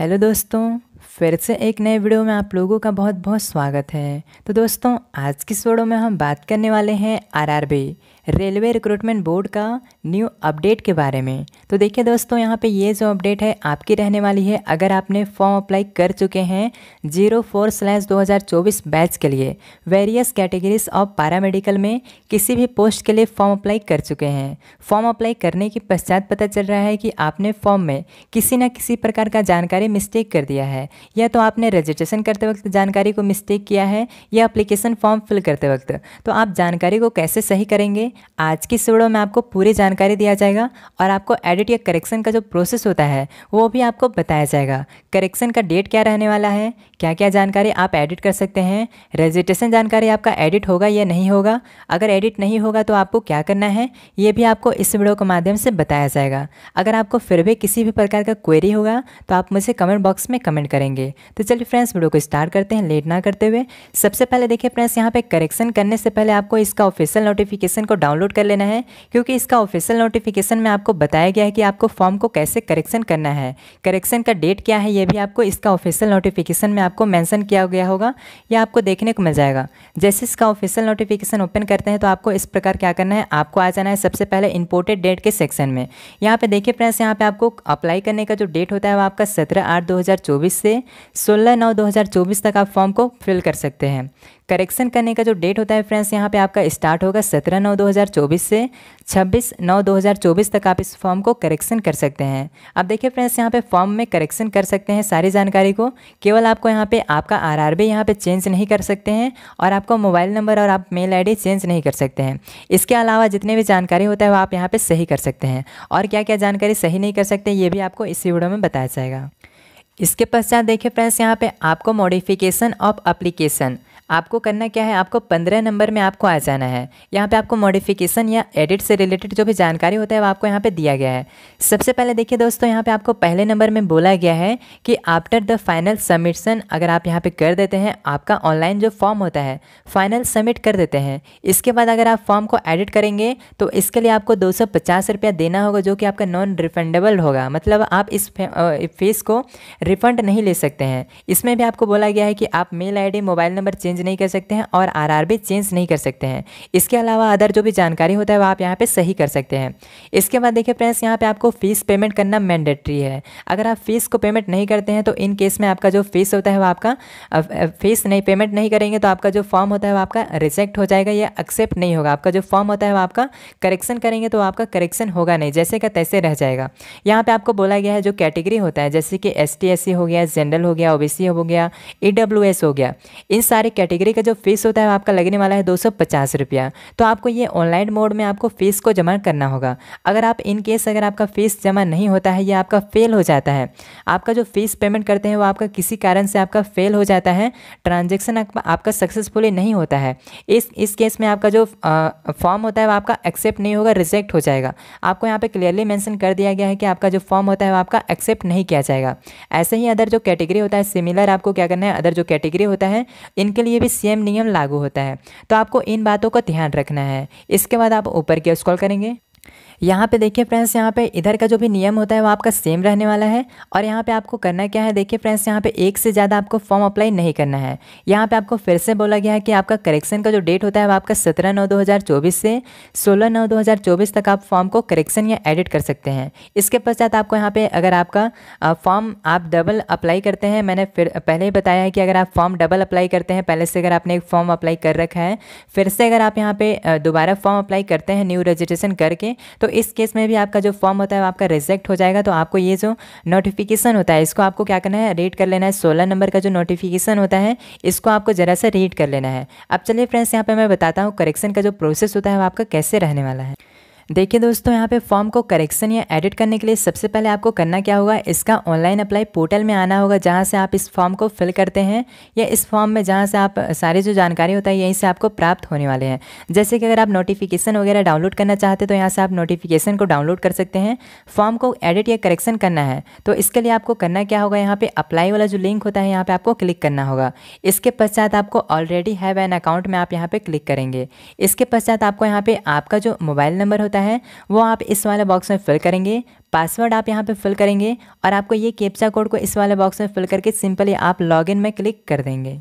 hello दोस्तों फिर से एक नए वीडियो में आप लोगों का बहुत बहुत स्वागत है तो दोस्तों आज की इस वीडियो में हम बात करने वाले हैं आरआरबी रेलवे रिक्रूटमेंट बोर्ड का न्यू अपडेट के बारे में तो देखिए दोस्तों यहाँ पे ये जो अपडेट है आपकी रहने वाली है अगर आपने फॉर्म अप्लाई कर चुके हैं जीरो फोर स्लैश दो बैच के लिए वेरियस कैटेगरीज ऑफ पैरामेडिकल में किसी भी पोस्ट के लिए फॉर्म अप्लाई कर चुके हैं फॉर्म अप्लाई करने के पश्चात पता चल रहा है कि आपने फॉर्म में किसी न किसी प्रकार का जानकारी मिस्टेक कर दिया है या तो आपने रजिस्ट्रेशन करते वक्त जानकारी को मिस्टेक किया है या अप्लीकेशन फॉर्म फिल करते वक्त तो आप जानकारी को कैसे सही करेंगे आज की इस वीडियो में आपको पूरी जानकारी दिया जाएगा और आपको एडिट या करेक्शन का जो प्रोसेस होता है वो भी आपको बताया जाएगा करेक्शन का डेट क्या रहने वाला है क्या क्या जानकारी आप एडिट कर सकते हैं रजिस्ट्रेशन जानकारी आपका एडिट होगा या नहीं होगा अगर एडिट नहीं होगा तो आपको क्या करना है ये भी आपको इस वीडियो के माध्यम से बताया जाएगा अगर आपको फिर भी किसी भी प्रकार का क्वेरी होगा तो आप मुझे कमेंट बॉक्स में कमेंट करें करेंगे तो चलिए फ्रेंड्स वीडियो को स्टार्ट करते हैं लेट ना करते हुए सबसे पहले देखिए फ्रेंड्स यहाँ पे करेक्शन करने से पहले आपको इसका ऑफिशियल नोटिफिकेशन को डाउनलोड कर लेना है क्योंकि इसका ऑफिशियल नोटिफिकेशन में आपको बताया गया है कि आपको फॉर्म को कैसे करेक्शन करना है करेक्शन का डेट क्या है ये भी आपको इसका ऑफिशियल नोटिफिकेशन में आपको मैंसन किया गया होगा या आपको देखने को मिल जाएगा जैसे इसका ऑफिशियल नोटिफिकेशन ओपन करते हैं तो आपको इस प्रकार क्या करना है आपको आ जाना है सबसे पहले इंपोर्टेड डेट के सेक्शन में यहाँ पे देखिए फ्रेंड्स यहाँ पे आपको अप्लाई करने का जो डेट होता है वो आपका सत्रह आठ दो से से 16 नौ 2024 तक आप फॉर्म को फिल कर सकते हैं करेक्शन करने का जो डेट होता है फ्रेंड्स यहाँ पे आपका स्टार्ट होगा 17 नौ 2024 से 26 नौ 2024 तक आप इस फॉर्म को करेक्शन कर सकते हैं अब देखिए फ्रेंड्स यहाँ पे फॉर्म में करेक्शन कर सकते हैं सारी जानकारी को केवल आपको यहाँ पे आपका आर आर यहाँ पे चेंज नहीं कर सकते हैं और आपका मोबाइल नंबर और आप मेल आई चेंज नहीं कर सकते हैं इसके अलावा जितने भी जानकारी होता है वो आप यहाँ पर सही कर सकते हैं और क्या क्या जानकारी सही नहीं कर सकते ये भी आपको इसी वीडियो में बताया जाएगा इसके पश्चात देखिए फ्रेंड्स यहाँ पे आपको मॉडिफिकेशन ऑफ अप्लीकेशन आपको करना क्या है आपको पंद्रह नंबर में आपको आ जाना है यहाँ पे आपको मॉडिफिकेशन या एडिट से रिलेटेड जो भी जानकारी होता है वो आपको यहाँ पे दिया गया है सबसे पहले देखिए दोस्तों यहाँ पे आपको पहले नंबर में बोला गया है कि आफ्टर द फाइनल सबमिशन अगर आप यहाँ पर कर देते हैं आपका ऑनलाइन जो फॉर्म होता है फाइनल सबमिट कर देते हैं इसके बाद अगर आप फॉर्म को एडिट करेंगे तो इसके लिए आपको दो रुपया देना होगा जो कि आपका नॉन रिफंडेबल होगा मतलब आप इस फीस को रिफंड नहीं ले सकते हैं इसमें भी आपको बोला गया है कि आप mail I mobile number change नहीं कर सकते हैं और बी चेंज नहीं कर सकते हैं इसके अलावा अदर जो भी जानकारी होता है वो आप यहाँ पर सही कर सकते हैं इसके बाद देखिए फ्रेंड्स यहाँ पर आपको फीस पेमेंट करना मैंडेट्री है अगर आप फीस को पेमेंट नहीं करते हैं तो इन केस में आपका जो फीस होता है वो आपका फीस नहीं पेमेंट नहीं करेंगे तो आपका जो फॉर्म होता है वो आपका रिजेक्ट हो जाएगा या एक्सेप्ट नहीं होगा आपका जो फॉर्म होता है वह आपका करेक्शन करेंगे तो आपका करेक्शन होगा नहीं जैसे का तैसे रह जाएगा यहाँ पर आपको बोला गया है जो कैटेगरी होता है जैसे कि एस टी हो गया जनरल हो गया ओ हो गया ई e हो गया इन सारे कैटेगरी का जो फ़ीस होता है आपका लगने वाला है दो सौ पचास रुपया तो आपको ये ऑनलाइन मोड में आपको फ़ीस को जमा करना होगा अगर आप इन केस अगर आपका फ़ीस जमा नहीं होता है या आपका फ़ेल हो जाता है आपका जो फ़ीस पेमेंट करते हैं वो आपका किसी कारण से आपका फ़ेल हो जाता है ट्रांजेक्शन आपका सक्सेसफुली नहीं होता है इस इस केस में आपका जो फॉर्म होता है वो आपका एक्सेप्ट नहीं होगा रिजेक्ट हो जाएगा आपको यहाँ पे क्लियरली मैंसन कर दिया गया है कि आपका जो फॉर्म होता है वो आपका एक्सेप्ट नहीं किया जाएगा ऐसे ही अदर जो कैटेगरी होता है सिमिलर आपको क्या करना है अदर जो कैटेगरी होता है इनके लिए लिए भी सेम नियम लागू होता है तो आपको इन बातों का ध्यान रखना है इसके बाद आप ऊपर की स्कॉल करेंगे यहाँ पे देखिए फ्रेंड्स यहाँ पे इधर का जो भी नियम होता है वो आपका सेम रहने वाला है और यहाँ पे आपको करना क्या है देखिए फ्रेंड्स यहाँ पे एक से ज़्यादा आपको फॉर्म अप्लाई नहीं करना है यहाँ पे आपको फिर से बोला गया है कि आपका करेक्शन का जो डेट होता है वो आपका सत्रह नौ दो से सोलह नौ दो तक आप फॉर्म को करेक्शन या एडिट कर सकते हैं इसके पश्चात आपको यहाँ पर अगर आपका फॉर्म आप डबल अप्लाई करते हैं मैंने फिर पहले ही बताया है कि अगर आप फॉर्म डबल अप्लाई करते हैं पहले से अगर आपने एक फॉर्म अप्लाई कर रखा है फिर से अगर आप यहाँ पर दोबारा फॉर्म अप्लाई करते हैं न्यू रजिस्ट्रेशन करके तो इस केस में भी आपका जो फॉर्म होता है आपका रिजेक्ट हो जाएगा तो आपको ये जो नोटिफिकेशन होता है इसको आपको क्या करना है रीड कर लेना है सोलह नंबर का जो नोटिफिकेशन होता है इसको आपको ज़रा सा रीड कर लेना है अब चलिए फ्रेंड्स यहाँ पर मैं बताता हूँ करेक्शन का जो प्रोसेस होता है वो आपका कैसे रहने वाला है देखिए दोस्तों यहाँ पे फॉर्म को करेक्शन या एडिट करने के लिए सबसे पहले आपको करना क्या होगा इसका ऑनलाइन अप्लाई पोर्टल में आना होगा जहाँ से आप इस फॉर्म को फिल करते हैं या इस फॉर्म में जहाँ से आप सारी जो जानकारी होता है यहीं से आपको प्राप्त होने वाले हैं जैसे कि अगर आप नोटिफिकेशन वगैरह डाउनलोड करना चाहते तो यहाँ से आप नोटिफिकेशन को डाउनलोड कर सकते हैं फॉर्म को एडिट या करेक्शन करना है तो इसके लिए आपको करना क्या होगा यहाँ पर अप्लाई वाला जो लिंक होता है यहाँ पर आपको क्लिक करना होगा इसके पश्चात आपको ऑलरेडी हैव एन अकाउंट में आप यहाँ पर क्लिक करेंगे इसके पश्चात आपको यहाँ पर आपका जो मोबाइल नंबर होता है होता है वो आप इस वाले बॉक्स में फिल करेंगे पासवर्ड आप यहाँ पे फिल करेंगे और आपको ये केप्सा कोड को इस वाले बॉक्स में फिल करके सिंपली आप लॉगिन में क्लिक कर देंगे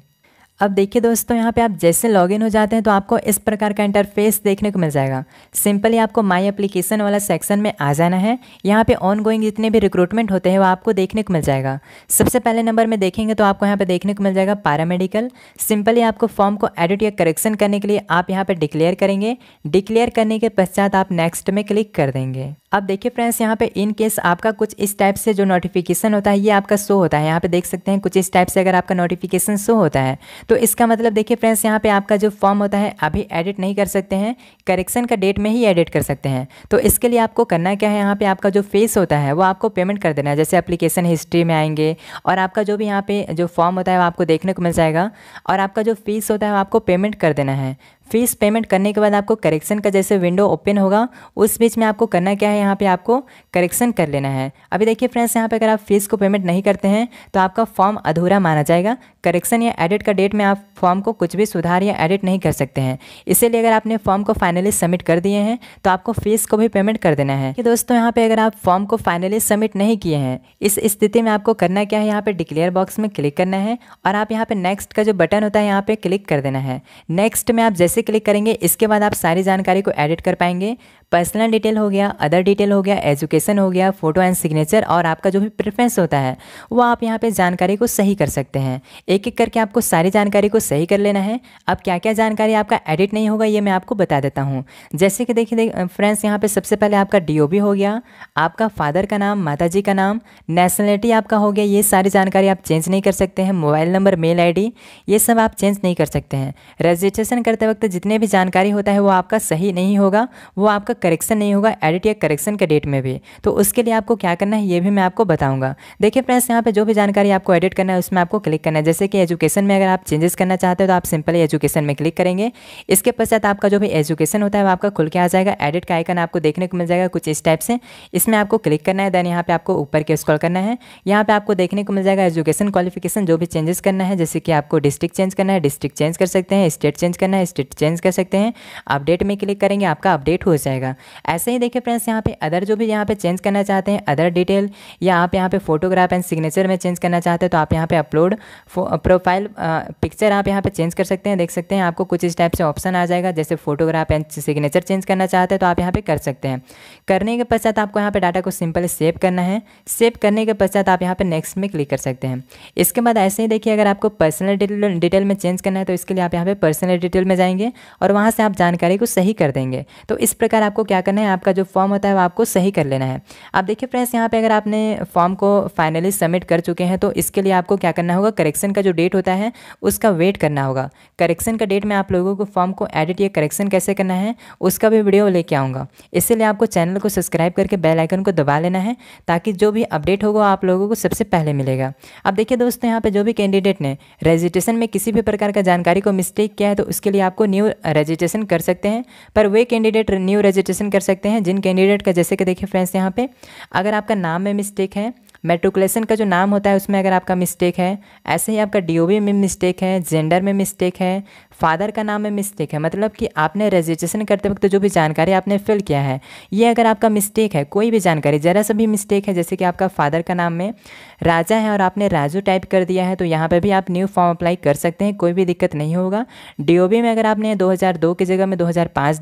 अब देखिए दोस्तों यहाँ पे आप जैसे लॉगिन हो जाते हैं तो आपको इस प्रकार का इंटरफेस देखने को मिल जाएगा सिंपली आपको माय एप्लीकेशन वाला सेक्शन में आ जाना है यहाँ पे ऑन गोइंग जितने भी रिक्रूटमेंट होते हैं वो आपको देखने को मिल जाएगा सबसे पहले नंबर में देखेंगे तो आपको यहाँ पे देखने को मिल जाएगा पैरामेडिकल सिंपली आपको फॉर्म को एडिट या करेक्शन करने के लिए आप यहाँ पर डिक्लेयर करेंगे डिक्लेयर करने के पश्चात आप नेक्स्ट में क्लिक कर देंगे अब देखिए फ्रेंड्स यहाँ पे इन केस आपका कुछ इस टाइप से जो नोटिफिकेशन होता है ये आपका शो होता है यहाँ पे देख सकते हैं कुछ इस टाइप से अगर आपका नोटिफिकेशन शो होता है तो इसका मतलब देखिए फ्रेंड्स यहाँ पे आपका जो फॉर्म होता है अभी एडिट नहीं कर सकते हैं करेक्शन का डेट में ही एडिट कर सकते हैं तो इसके लिए आपको करना क्या है यहाँ पर आपका जो फेस होता है वो आपको पेमेंट कर देना है जैसे अप्लीकेशन हिस्ट्री में आएंगे और आपका जो भी यहाँ पर जो फॉर्म होता है वो आपको देखने को मिल जाएगा और आपका जो फीस होता है वो आपको पेमेंट कर देना है फीस पेमेंट करने के बाद आपको करेक्शन का जैसे विंडो ओपन होगा उस बीच में आपको करना क्या है यहाँ पे आपको करेक्शन कर लेना है अभी देखिए फ्रेंड्स यहाँ पे अगर आप फीस को पेमेंट नहीं करते हैं तो आपका फॉर्म अधूरा माना जाएगा करेक्शन या एडिट का डेट में आप फॉर्म को कुछ भी सुधार या एडिट नहीं कर सकते हैं इसीलिए अगर आपने फॉर्म को फाइनली सबमिट कर दिए हैं तो आपको फीस को भी पेमेंट कर देना है कि दोस्तों यहाँ पर अगर आप फॉर्म को फाइनली सबमिट नहीं किए हैं इस स्थिति में आपको करना क्या है यहाँ पर डिक्लेयर बॉक्स में क्लिक करना है और आप यहाँ पर नेक्स्ट का जो बटन होता है यहाँ पर क्लिक कर देना है नेक्स्ट में आप जैसे से क्लिक करेंगे इसके बाद आप सारी जानकारी को एडिट कर पाएंगे पर्सनल डिटेल हो गया अदर डिटेल हो गया एजुकेशन हो गया फ़ोटो एंड सिग्नेचर और आपका जो भी प्रेफरेंस होता है वो आप यहाँ पर जानकारी को सही कर सकते हैं एक एक करके आपको सारी जानकारी को सही कर लेना है अब क्या क्या जानकारी आपका एडिट नहीं होगा ये मैं आपको बता देता हूँ जैसे कि देखिए फ्रेंड्स यहाँ पर सबसे पहले आपका डी हो गया आपका फादर का नाम माता जी का नाम नेशनलिटी आपका हो गया ये सारी जानकारी आप चेंज नहीं कर सकते हैं मोबाइल नंबर मेल आई ये सब आप चेंज नहीं कर सकते हैं रजिस्ट्रेशन करते वक्त जितने भी जानकारी होता है वो आपका सही नहीं होगा वो आपका करेक्शन नहीं होगा एडिट या करेक्शन के डेट में भी तो उसके लिए आपको क्या करना है ये भी मैं आपको बताऊंगा देखिए फ्रेंड्स यहाँ पर जो भी जानकारी आपको एडिट करना है उसमें आपको क्लिक करना है जैसे कि एजुकेशन में अगर आप चेंजेस करना चाहते हो तो आप सिंपली एजुकेशन में क्लिक करेंगे इसके पश्चात आपका जो भी एजुकेशन होता है वो आपका खुल के आ जाएगा एडिट का आइकन आपको देखने को मिल जाएगा कुछ इस टाइप से इसमें आपको क्लिक करना है देन यहाँ पर आपको ऊपर के स्क्रॉल करना है यहाँ पर आपको देखने को मिल जाएगा एजुकेशन क्वालिफिकेशन जो भी चेंजेस करना है जैसे कि आपको डिस्ट्रिक्ट चेंज करना है डिस्ट्रिक्ट चेंज कर सकते हैं स्टेट चेंज करना है स्टेट चेंज कर सकते हैं अपडेट में क्लिक करेंगे आपका अपडेट हो जाएगा जाएगा ऐसे ही देखिए फ्रेंड्स यहाँ पे अदर जो भी यहाँ पे चेंज करना चाहते हैं अदर डिटेल या आप यहाँ पे फोटोग्राफ एंड सिग्नेचर में चेंज करना चाहते हैं तो आप यहाँ पे अपलोड प्रोफाइल पिक्चर आप यहाँ पे चेंज कर सकते हैं देख सकते हैं आपको कुछ इस टाइप से ऑप्शन आ जाएगा जैसे फोटोग्राफ एंड सिग्नेचर चेंज करना चाहते हैं तो आप यहाँ पर कर सकते हैं करने के पश्चात आपको यहाँ पर डाटा को सिंपल सेव करना है सेव करने के पश्चात आप यहाँ पर नेक्स्ट में क्लिक कर सकते हैं इसके बाद ऐसे ही देखिए अगर आपको पर्सनल डिटेल में चेंज करना है तो इसके लिए आप यहाँ पर पर्सनल डिटेल में जाएंगे और वहाँ से आप जानकारी को सही कर देंगे तो इस प्रकार आपको आपको क्या करना है आपका जो फॉर्म होता है वो आपको सही कर लेना है अब देखिए फ्रेंड्स यहाँ पे अगर आपने फॉर्म को फाइनली सबमिट कर चुके हैं तो इसके लिए आपको क्या करना होगा करेक्शन का जो डेट होता है उसका वेट करना होगा करेक्शन का डेट में आप लोगों को फॉर्म को एडिट या करेक्शन कैसे करना है उसका भी वीडियो लेके आऊँगा इसीलिए आपको चैनल को सब्सक्राइब करके बेल आइकन को दबा लेना है ताकि जो भी अपडेट होगा आप लोगों को सबसे पहले मिलेगा अब देखिए दोस्तों यहाँ पर जो भी कैंडिडेट ने रजिस्ट्रेशन में किसी भी प्रकार का जानकारी को मिस्टेक किया है तो उसके लिए आपको न्यू रजिस्ट्रेशन कर सकते हैं पर वे कैंडिडेट न्यू रजिस्ट्रेशन रजिस्ट्रेशन कर सकते हैं जिन कैंडिडेट का जैसे कि देखिए फ्रेंड्स यहाँ पे अगर आपका नाम में मिस्टेक है मेट्रिकुलेशन का जो नाम होता है उसमें अगर आपका मिस्टेक है ऐसे ही आपका डी में मिस्टेक है जेंडर में मिस्टेक है फादर का नाम में मिस्टेक है मतलब कि आपने रजिस्ट्रेशन करते वक्त जो भी जानकारी आपने फिल किया है ये अगर आपका मिस्टेक है कोई भी जानकारी ज़रा सा भी मिस्टेक है जैसे कि आपका फादर का नाम में राजा है और आपने राजू टाइप कर दिया है तो यहाँ पर भी आप न्यू फॉर्म अप्लाई कर सकते हैं कोई भी दिक्कत नहीं होगा डी में अगर आपने दो की जगह में दो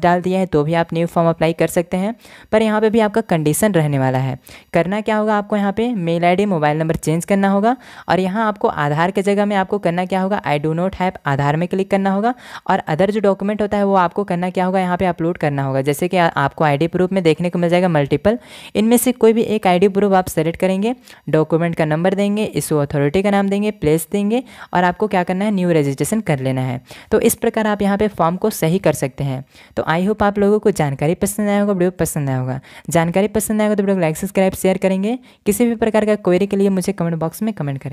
डाल दिया है तो भी आप न्यू फॉर्म अप्लाई कर सकते हैं पर यहाँ पर भी आपका कंडीशन रहने वाला है करना क्या होगा आपको यहाँ पर mail I mobile number change करना होगा और यहाँ आपको आधार के जगह में आपको करना क्या होगा I do not have Aadhaar में क्लिक करना होगा होगा और अदर जो डॉक्यूमेंट होता है वो आपको करना क्या होगा यहाँ पर अपलोड करना होगा जैसे कि आपको आईडी प्रूफ में देखने को मिल जाएगा मल्टीपल इनमें से कोई भी एक आईडी प्रूफ आप सेलेक्ट करेंगे डॉक्यूमेंट का नंबर देंगे इशू अथॉरिटी का नाम देंगे प्लेस देंगे और आपको क्या करना है न्यू रजिस्ट्रेशन कर लेना है तो इस प्रकार आप यहाँ पर फॉर्म को सही कर सकते हैं तो आई होप आप लोगों को जानकारी पसंद आया होगा वीडियो पसंद आया होगा जानकारी पसंद आएगा तो वीडियो लाइक सब्सक्राइब शेयर करेंगे किसी भी प्रकार का क्वेरी के लिए मुझे कमेंट बॉक्स में कमेंट करें